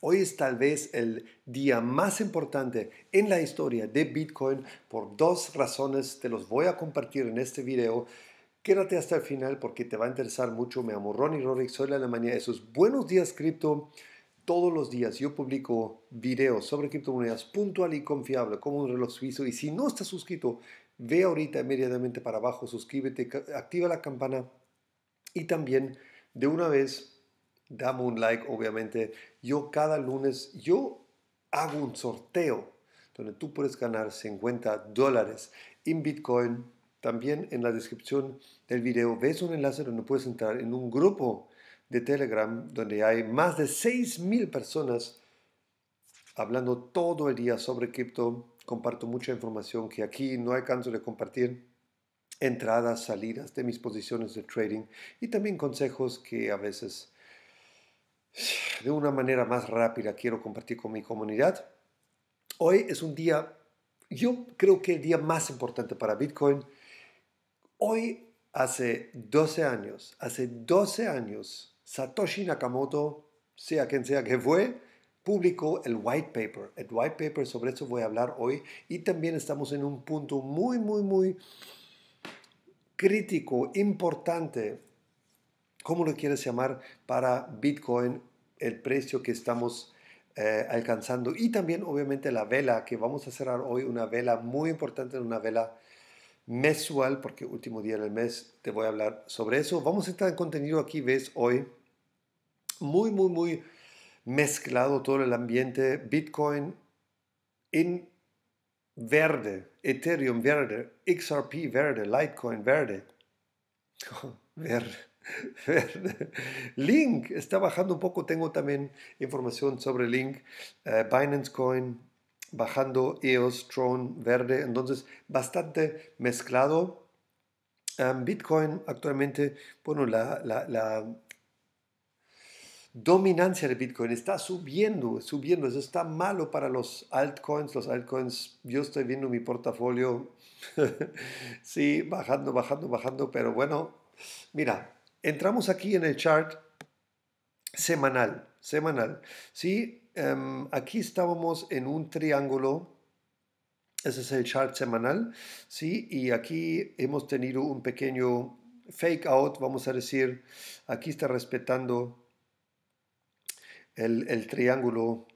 Hoy es tal vez el día más importante en la historia de Bitcoin por dos razones. Te los voy a compartir en este video. Quédate hasta el final porque te va a interesar mucho. Me llamo Ronnie Rorick, soy de Alemania. Esos buenos días cripto. Todos los días yo publico videos sobre criptomonedas puntual y confiable como un reloj suizo. Y si no estás suscrito, ve ahorita inmediatamente para abajo, suscríbete, activa la campana y también de una vez dame un like, obviamente. Yo cada lunes, yo hago un sorteo donde tú puedes ganar 50 dólares en Bitcoin. También en la descripción del video ves un enlace donde puedes entrar en un grupo de Telegram donde hay más de 6.000 personas hablando todo el día sobre cripto. Comparto mucha información que aquí no alcanzo de compartir. Entradas, salidas de mis posiciones de trading y también consejos que a veces de una manera más rápida quiero compartir con mi comunidad. Hoy es un día, yo creo que el día más importante para Bitcoin. Hoy, hace 12 años, hace 12 años, Satoshi Nakamoto, sea quien sea que fue, publicó el white paper. El white paper, sobre eso voy a hablar hoy. Y también estamos en un punto muy, muy, muy crítico, importante ¿Cómo lo quieres llamar para Bitcoin el precio que estamos eh, alcanzando? Y también obviamente la vela que vamos a cerrar hoy, una vela muy importante, una vela mensual, porque último día del mes te voy a hablar sobre eso. Vamos a estar en contenido aquí, ves, hoy. Muy, muy, muy mezclado todo el ambiente. Bitcoin en verde, Ethereum verde, XRP verde, Litecoin verde. verde. Link está bajando un poco. Tengo también información sobre Link, eh, Binance Coin, bajando EOS, Tron, Verde. Entonces, bastante mezclado. Bitcoin actualmente, bueno, la, la dominancia de Bitcoin está subiendo, subiendo. Eso está malo para los altcoins. Los altcoins, yo estoy viendo mi portafolio, sí, bajando, bajando, bajando, pero bueno, mira, entramos aquí en el chart semanal, semanal, ¿sí? Em, aquí estábamos en un triángulo, ese es el chart semanal, ¿sí? Y aquí hemos tenido un pequeño fake out, vamos a decir, aquí está respetando el, el triángulo,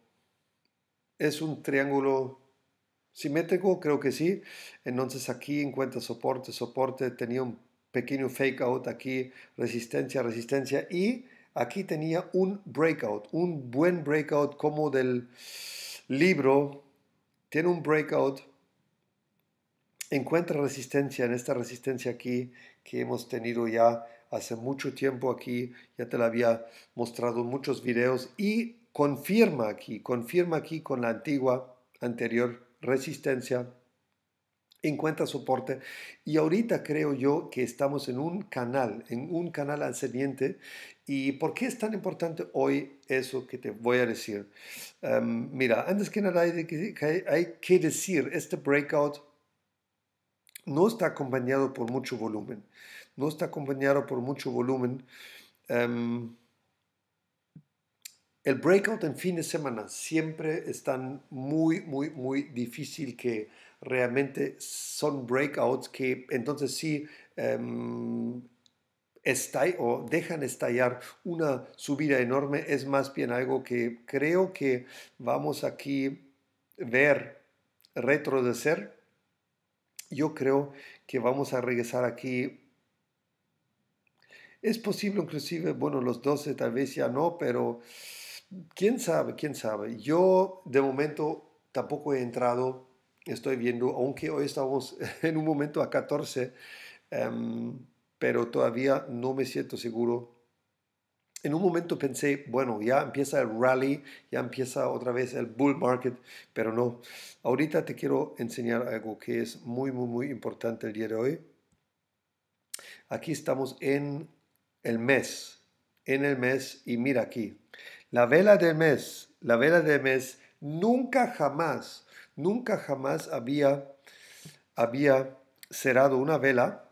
es un triángulo simétrico, creo que sí, entonces aquí encuentra soporte, soporte tenía un pequeño fake out aquí, resistencia, resistencia, y aquí tenía un breakout, un buen breakout como del libro, tiene un breakout, encuentra resistencia en esta resistencia aquí que hemos tenido ya hace mucho tiempo aquí, ya te la había mostrado en muchos videos, y confirma aquí, confirma aquí con la antigua, anterior resistencia encuentra soporte. Y ahorita creo yo que estamos en un canal, en un canal ascendiente. ¿Y por qué es tan importante hoy eso que te voy a decir? Em, mira, antes que nada hay que, decir, este breakout no está acompañado por mucho volumen. No está acompañado por mucho volumen. Em, el breakout en fin de semana siempre están muy, muy, muy difícil que realmente son breakouts que entonces sí eh, o dejan estallar una subida enorme, es más bien algo que creo que vamos aquí ver retroceder. Yo creo que vamos a regresar aquí. Es posible inclusive, bueno, los 12 tal vez ya no, pero quién sabe, quién sabe. Yo de momento tampoco he entrado estoy viendo, aunque hoy estamos en un momento a 14, em, pero todavía no me siento seguro. En un momento pensé, bueno, ya empieza el rally, ya empieza otra vez el bull market, pero no. Ahorita te quiero enseñar algo que es muy, muy, muy importante el día de hoy. Aquí estamos en el mes, en el mes, y mira aquí. La vela del mes, la vela del mes nunca jamás Nunca jamás había, había cerrado una vela,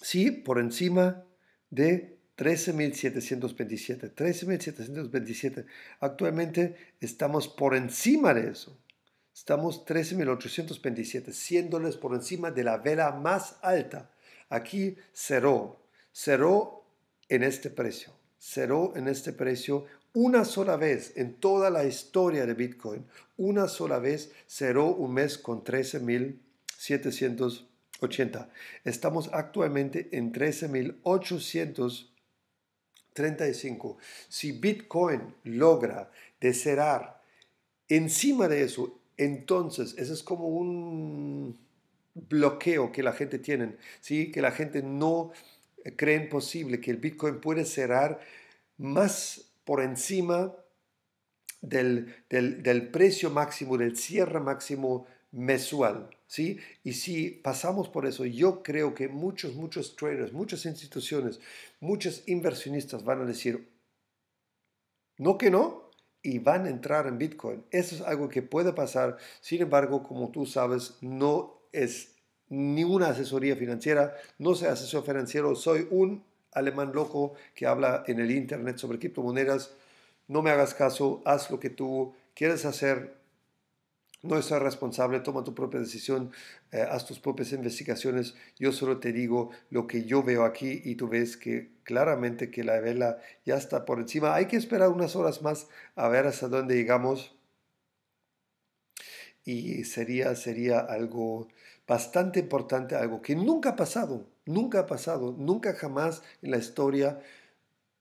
sí, por encima de 13.727. 13.727. Actualmente estamos por encima de eso. Estamos 13.827, siéndoles por encima de la vela más alta. Aquí cerró, cerró en este precio, cerró en este precio una sola vez en toda la historia de Bitcoin, una sola vez cerró un mes con 13.780. Estamos actualmente en 13.835. Si Bitcoin logra de cerrar encima de eso, entonces eso es como un bloqueo que la gente tiene, ¿sí? que la gente no cree posible que el Bitcoin puede cerrar más por encima del, precio máximo, del cierre máximo mensual. ¿sí? Y si pasamos por eso, yo creo que muchos, muchos traders, muchas instituciones, muchos inversionistas van a decir, no que no, y van a entrar en Bitcoin. Eso es algo que puede pasar. Sin embargo, como tú sabes, no es ninguna asesoría financiera, no soy asesor financiero, soy un alemán loco que habla en el Internet sobre criptomonedas. No me hagas caso, haz lo que tú quieres hacer. No estás responsable, toma tu propia decisión, eh, haz tus propias investigaciones. Yo solo te digo lo que yo veo aquí y tú ves que claramente que la vela ya está por encima. Hay que esperar unas horas más a ver hasta dónde llegamos y sería, sería algo bastante importante, algo que nunca ha pasado. Nunca ha pasado, nunca jamás en la historia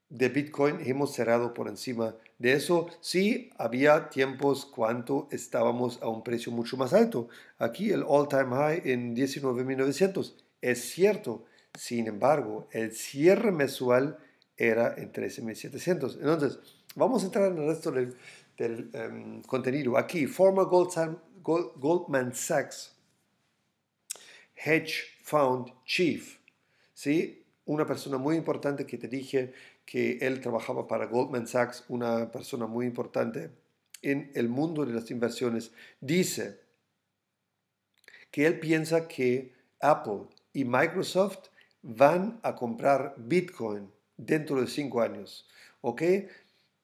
de Bitcoin hemos cerrado por encima de eso. Sí, había tiempos cuando estábamos a un precio mucho más alto. Aquí el all-time high en 19.900. Es cierto. Sin embargo, el cierre mensual era en 13.700. Entonces, vamos a entrar en el resto del, em, contenido. Aquí, former Goldman Sachs hedge fund chief, ¿sí? una persona muy importante que te dije que él trabajaba para Goldman Sachs, una persona muy importante en el mundo de las inversiones, dice que él piensa que Apple y Microsoft van a comprar Bitcoin dentro de cinco años. ¿Ok?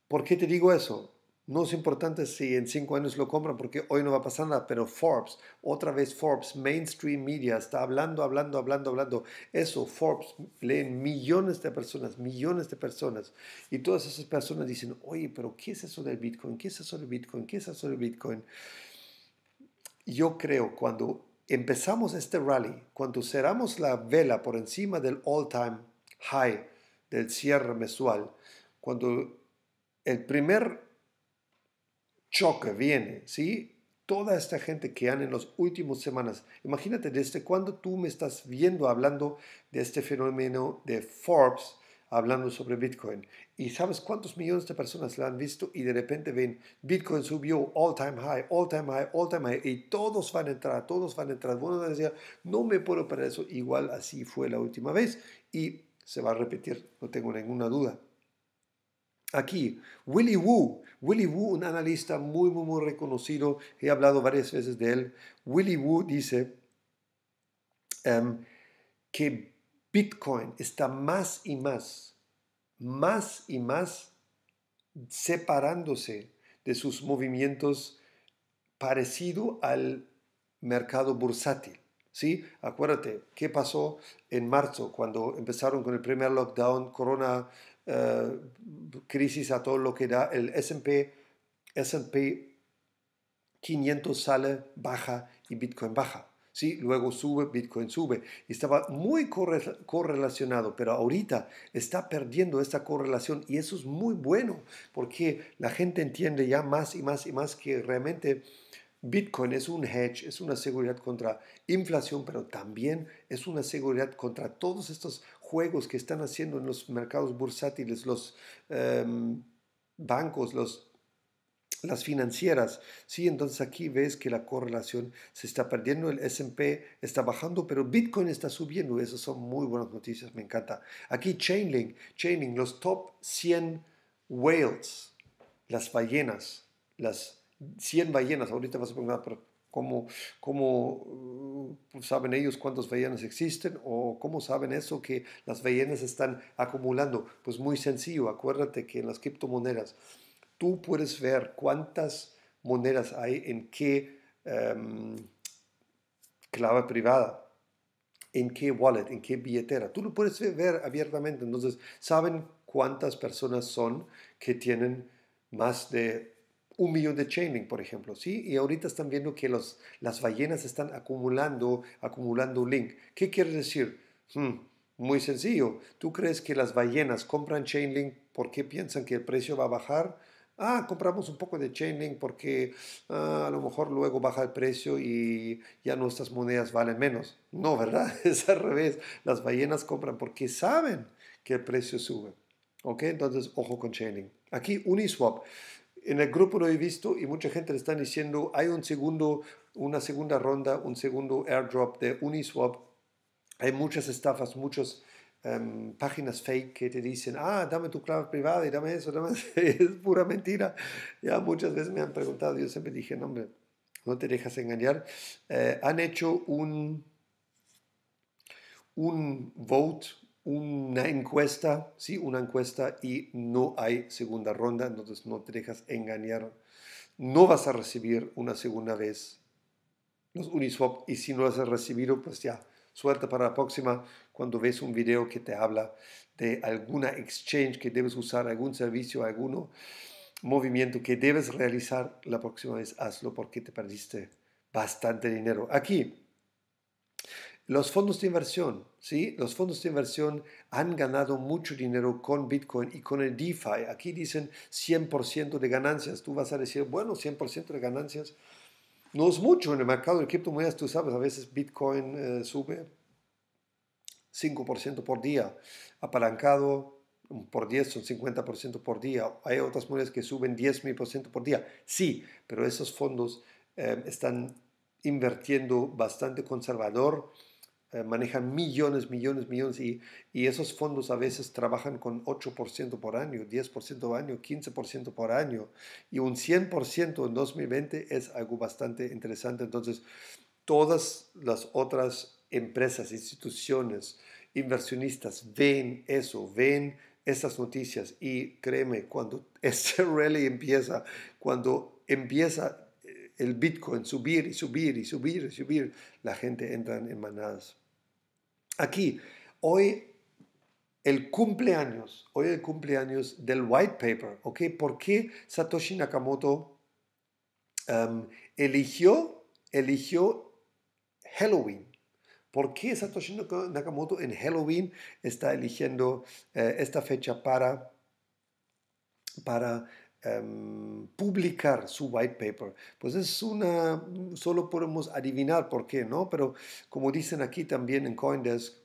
¿Por qué te digo eso? No es importante si en cinco años lo compran porque hoy no va a pasar nada, pero Forbes, otra vez Forbes, mainstream media, está hablando, hablando, hablando, hablando. Eso, Forbes, leen millones de personas, millones de personas. Y todas esas personas dicen, oye, pero ¿qué es eso del Bitcoin? ¿Qué es eso del Bitcoin? ¿Qué es eso del Bitcoin? Yo creo, cuando empezamos este rally, cuando cerramos la vela por encima del all-time high del cierre mensual, cuando el primer choque viene, ¿sí? Toda esta gente que han en las últimas semanas, imagínate desde cuando tú me estás viendo hablando de este fenómeno de Forbes, hablando sobre Bitcoin. Y sabes cuántos millones de personas lo han visto y de repente ven, Bitcoin subió all time high, all time high, all time high, y todos van a entrar, todos van a entrar. Bueno, decía, no me puedo perder eso, igual así fue la última vez y se va a repetir, no tengo ninguna duda. Aquí, Willy Wu, Willy Wu, un analista muy, muy, muy reconocido, he hablado varias veces de él, Willy Wu dice em, que Bitcoin está más y más, más y más separándose de sus movimientos parecido al mercado bursátil. ¿sí? Acuérdate, ¿qué pasó en marzo cuando empezaron con el primer lockdown corona, eh, crisis a todo lo que da. El SP, SP 500 sale, baja y Bitcoin baja. Sí, luego sube, Bitcoin sube. Estaba muy correlacionado, pero ahorita está perdiendo esta correlación y eso es muy bueno porque la gente entiende ya más y más y más que realmente Bitcoin es un hedge, es una seguridad contra inflación, pero también es una seguridad contra todos estos juegos que están haciendo en los mercados bursátiles, los em, bancos, los, las financieras. Sí, entonces aquí ves que la correlación se está perdiendo, el SP está bajando, pero Bitcoin está subiendo. Esas son muy buenas noticias, me encanta. Aquí Chainlink, Chainlink, los top 100 whales, las ballenas, las 100 ballenas, ahorita vas a preguntar, ¿Cómo, cómo uh, pues, saben ellos cuántas ballenas existen? ¿O cómo saben eso que las ballenas están acumulando? Pues muy sencillo, acuérdate que en las criptomonedas tú puedes ver cuántas monedas hay en qué em, clave privada en qué wallet, en qué billetera. Tú lo puedes ver abiertamente. Entonces, saben cuántas personas son que tienen más de un millón de chainlink, por ejemplo, ¿sí? Y ahorita están viendo que los, las ballenas están acumulando, acumulando link. ¿Qué quiere decir? Hmm, muy sencillo. ¿Tú crees que las ballenas compran chainlink porque piensan que el precio va a bajar? Ah, compramos un poco de chainlink porque ah, a lo mejor luego baja el precio y ya nuestras monedas valen menos. No, ¿verdad? Es al revés. Las ballenas compran porque saben que el precio sube. ¿Ok? Entonces, ojo con chainlink. Aquí Uniswap en el grupo lo he visto y mucha gente le están diciendo, hay un segundo, una segunda ronda, un segundo airdrop de Uniswap. Hay muchas estafas, muchas em, páginas fake que te dicen, ah, dame tu clave privada y dame eso, dame eso. es pura mentira. Ya muchas veces me han preguntado, yo siempre dije, no, hombre, no te dejas engañar. Eh, han hecho un, un vote, una encuesta, sí, una encuesta y no hay segunda ronda, entonces no te dejas engañar, no vas a recibir una segunda vez los Uniswap y si no las has recibido, pues ya, suerte para la próxima cuando ves un video que te habla de alguna exchange que debes usar, algún servicio, alguno movimiento que debes realizar, la próxima vez hazlo porque te perdiste bastante dinero. Aquí, los fondos de inversión ¿sí? Los fondos de inversión han ganado mucho dinero con Bitcoin y con el DeFi. Aquí dicen 100% de ganancias. Tú vas a decir, bueno, 100% de ganancias no es mucho en el mercado de criptomonedas. Tú sabes, a veces Bitcoin eh, sube 5% por día, apalancado por 10 son 50% por día. Hay otras monedas que suben 10.000% por día. Sí, pero esos fondos eh, están invirtiendo bastante conservador eh, manejan millones, millones, millones y, y, esos fondos a veces trabajan con 8% por año, 10% por año, 15% por año y un 100% en 2020 es algo bastante interesante. Entonces, todas las otras empresas, instituciones, inversionistas ven eso, ven esas noticias y créeme, cuando este rally empieza, cuando empieza eh, el Bitcoin subir y subir y subir y subir, la gente entra en manadas aquí, hoy el cumpleaños, hoy el cumpleaños del white paper, ¿Por qué Satoshi Nakamoto em, eligió, eligió Halloween? ¿Por qué Satoshi Nakamoto en Halloween está eligiendo eh, esta fecha para, para Em, publicar su white paper. Pues es una, solo podemos adivinar por qué, ¿no? Pero como dicen aquí también en Coindesk,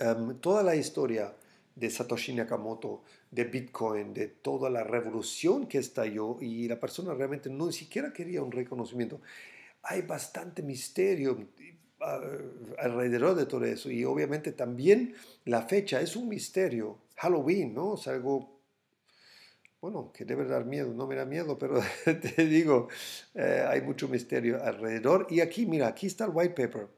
em, toda la historia de Satoshi Nakamoto, de Bitcoin, de toda la revolución que estalló y la persona realmente no ni siquiera quería un reconocimiento. Hay bastante misterio eh, alrededor de todo eso y obviamente también la fecha es un misterio. Halloween, ¿no? Es algo bueno, que debe dar miedo, no me da miedo, pero te digo, eh, hay mucho misterio alrededor. Y aquí, mira, aquí está el white paper.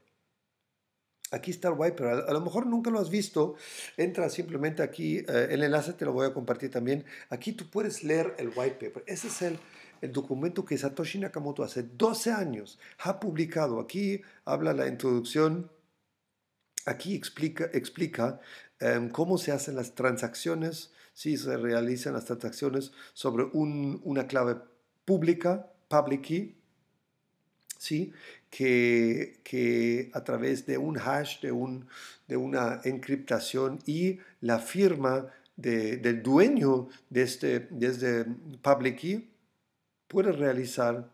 Aquí está el white paper. A, lo mejor nunca lo has visto. Entra simplemente aquí, eh, el enlace te lo voy a compartir también. Aquí tú puedes leer el white paper. Ese es el, el documento que Satoshi Nakamoto hace 12 años ha publicado. Aquí habla la introducción. Aquí explica, explica em, cómo se hacen las transacciones si se realizan las transacciones sobre una clave pública, public key, ¿sí? Que, a través de un hash, de, una encriptación y la firma del dueño de este, de este public key, puede realizar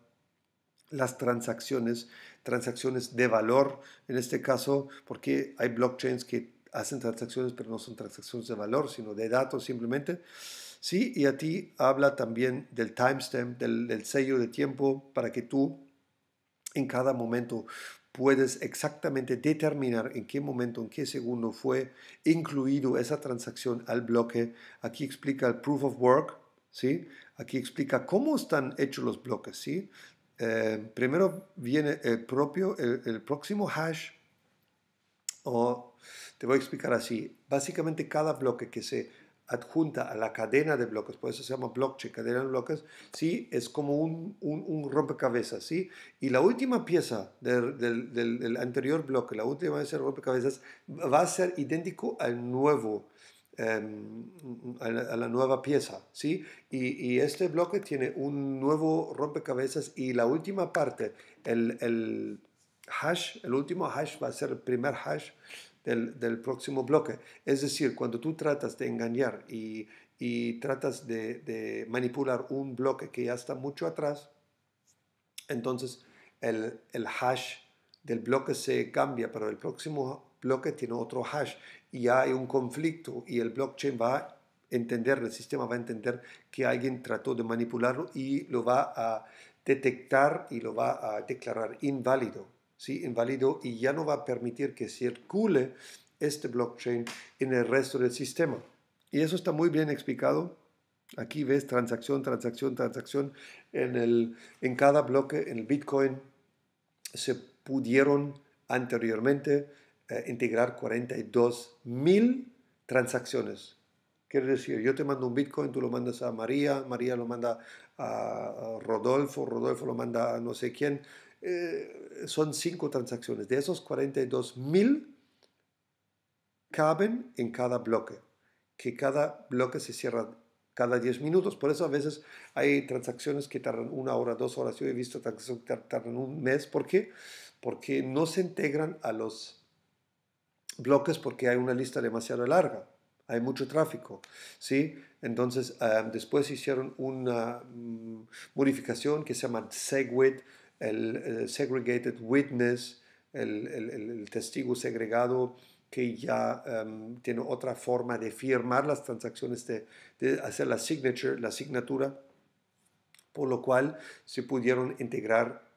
las transacciones, transacciones de valor en este caso, porque hay blockchains que hacen transacciones, pero no son transacciones de valor, sino de datos simplemente. ¿sí? Y a ti habla también del timestamp, del, sello de tiempo, para que tú en cada momento puedes exactamente determinar en qué momento, en qué segundo fue incluido esa transacción al bloque. Aquí explica el proof of work, ¿sí? Aquí explica cómo están hechos los bloques, ¿sí? Eh, primero viene el propio, el próximo hash, o te voy a explicar así. Básicamente cada bloque que se adjunta a la cadena de bloques, por eso se llama blockchain, cadena de bloques, ¿sí? es como un, rompecabezas. ¿sí? Y la última pieza del, anterior bloque, la última de ese rompecabezas, va a ser idéntico al nuevo. Em, a, la, nueva pieza, ¿sí? Y, este bloque tiene un nuevo rompecabezas y la última parte, el hash, el último hash va a ser el primer hash del, próximo bloque. Es decir, cuando tú tratas de engañar y, tratas de, manipular un bloque que ya está mucho atrás, entonces el, hash del bloque se cambia, pero el próximo bloque tiene otro hash y hay un conflicto y el blockchain va a entender, el sistema va a entender que alguien trató de manipularlo y lo va a detectar y lo va a declarar inválido. ¿sí? inválido y ya no va a permitir que circule este blockchain en el resto del sistema. Y eso está muy bien explicado. Aquí ves transacción, transacción, transacción. En, el, en cada bloque, en el Bitcoin, se pudieron anteriormente eh, integrar 42 mil transacciones. Quiere decir, yo te mando un Bitcoin, tú lo mandas a María, María lo manda a Rodolfo, Rodolfo lo manda a no sé quién, eh, son cinco transacciones. De esos 42 mil caben en cada bloque, que cada bloque se cierra cada 10 minutos. Por eso a veces hay transacciones que tardan una hora, dos horas. Yo he visto transacciones que tardan un mes. ¿Por qué? Porque no se integran a los bloques porque hay una lista demasiado larga. Hay mucho tráfico, ¿sí? Entonces, ah, después hicieron una mm, modificación que se llama SegWit, el, segregated witness, el, el, testigo segregado que ya em, tiene otra forma de firmar las transacciones, de, hacer la signature, la signatura, por lo cual se pudieron integrar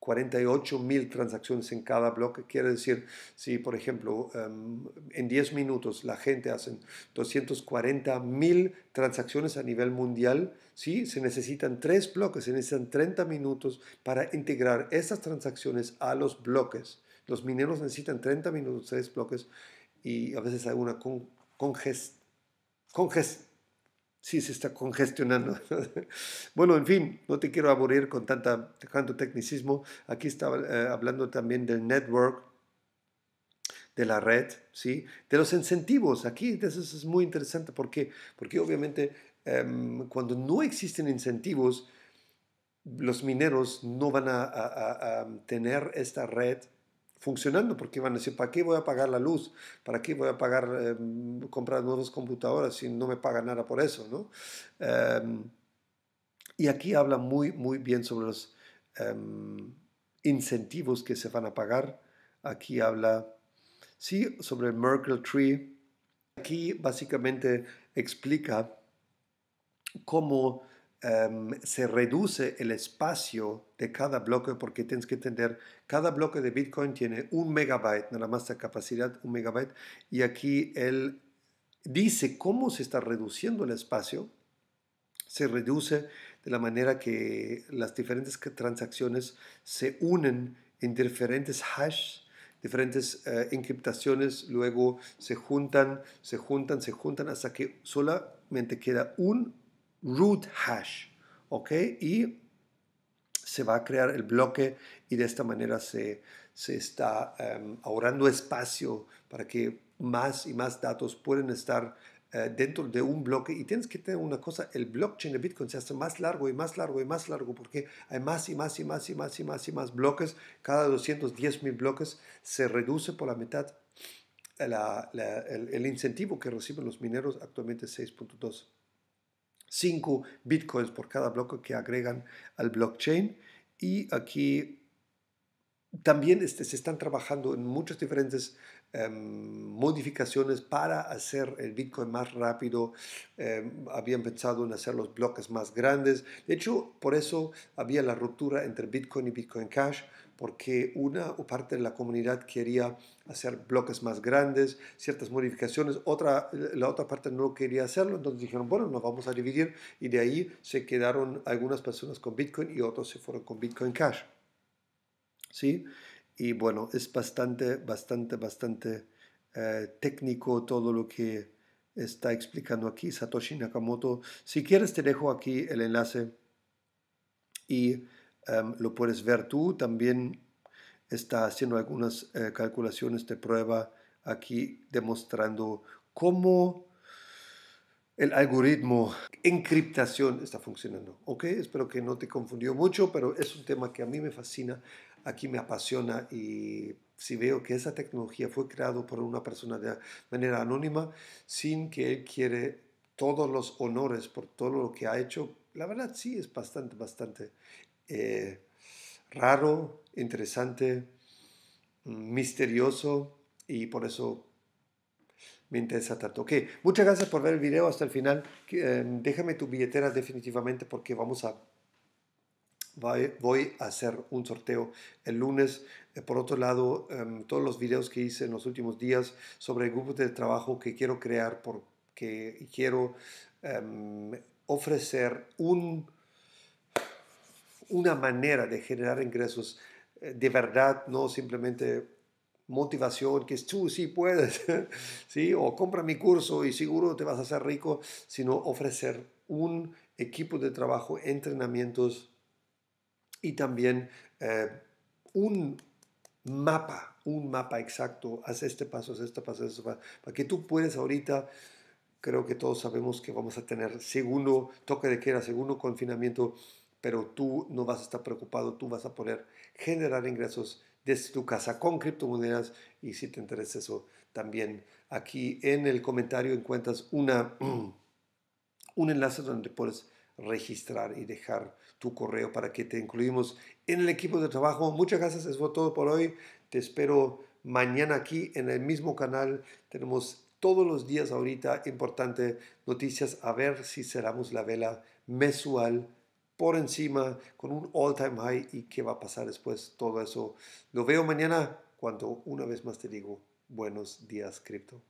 48 mil transacciones en cada bloque. Quiere decir, si por ejemplo em, en 10 minutos la gente hace 240 mil transacciones a nivel mundial, ¿sí? Se necesitan tres bloques, se necesitan 30 minutos para integrar estas transacciones a los bloques. Los mineros necesitan 30 minutos, tres bloques, y a veces hay una con, congest, congest, sí se está congestionando. bueno, en fin, no te quiero aburrir con tanta, tanto tecnicismo. Aquí estaba eh, hablando también del network, de la red, ¿sí? de los incentivos. Aquí eso es muy interesante porque, porque obviamente Em, cuando no existen incentivos, los mineros no van a, tener esta red funcionando porque van a decir, ¿para qué voy a pagar la luz? ¿Para qué voy a pagar em, comprar nuevas computadoras si no me pagan nada por eso? ¿no? Em, y aquí habla muy, muy bien sobre los incentivos que se van a pagar. Aquí habla, sí, sobre el Merkle Tree. Aquí básicamente explica cómo em, se reduce el espacio de cada bloque, porque tienes que entender, cada bloque de Bitcoin tiene un megabyte, nada más de capacidad, un megabyte, y aquí él dice cómo se está reduciendo el espacio, se reduce de la manera que las diferentes transacciones se unen en diferentes hash, diferentes eh, encriptaciones, luego se juntan, se juntan, se juntan hasta que solamente queda un root hash, ¿ok? Y se va a crear el bloque y de esta manera se, está em, ahorrando espacio para que más y más datos pueden estar eh, dentro de un bloque. Y tienes que tener una cosa, el blockchain de Bitcoin se hace más largo y más largo y más largo porque hay más y más y más y más y más y más bloques. Cada 210 mil bloques se reduce por la mitad. el, incentivo que reciben los mineros actualmente 6.2 5 bitcoins por cada bloque que agregan al blockchain. Y aquí también este, se están trabajando en muchas diferentes em, modificaciones para hacer el Bitcoin más rápido. Em, habían pensado en hacer los bloques más grandes. De hecho, por eso había la ruptura entre Bitcoin y Bitcoin Cash, porque una parte de la comunidad quería hacer bloques más grandes, ciertas modificaciones, otra, la otra parte no quería hacerlo, entonces dijeron, bueno, nos vamos a dividir y de ahí se quedaron algunas personas con Bitcoin y otros se fueron con Bitcoin Cash. ¿Sí? Y bueno, es bastante, bastante, bastante eh, técnico todo lo que está explicando aquí Satoshi Nakamoto. Si quieres te dejo aquí el enlace y Em, lo puedes ver tú. También está haciendo algunas eh, calculaciones de prueba aquí demostrando cómo el algoritmo encriptación está funcionando. ¿Ok? Espero que no te confundió mucho, pero es un tema que a mí me fascina, aquí me apasiona y si veo que esa tecnología fue creada por una persona de manera anónima, sin que él quiere todos los honores por todo lo que ha hecho, la verdad sí es bastante, bastante eh, raro, interesante, mm, misterioso y por eso me interesa tanto. Ok, muchas gracias por ver el video hasta el final. Em, déjame tu billetera definitivamente porque vamos a voy a hacer un sorteo el lunes. Eh, por otro lado, em, todos los videos que hice en los últimos días sobre el grupo de trabajo que quiero crear porque quiero em, ofrecer un una manera de generar ingresos eh, de verdad, no simplemente motivación, que es tú sí puedes, ¿sí? o compra mi curso y seguro te vas a hacer rico, sino ofrecer un equipo de trabajo, entrenamientos y también eh, un mapa, un mapa exacto, haz este paso, haz este paso, haz este paso, para que tú puedas ahorita creo que todos sabemos que vamos a tener segundo toque de queda, segundo confinamiento, pero tú no vas a estar preocupado, tú vas a poder generar ingresos desde tu casa con criptomonedas y si te interesa eso también aquí en el comentario encuentras una, un enlace donde puedes registrar y dejar tu correo para que te incluimos en el equipo de trabajo. Muchas gracias, eso fue todo por hoy. Te espero mañana aquí en el mismo canal. Tenemos todos los días ahorita importante noticias a ver si cerramos la vela mensual por encima con un all-time high y qué va a pasar después. Todo eso lo veo mañana cuando una vez más te digo buenos días cripto.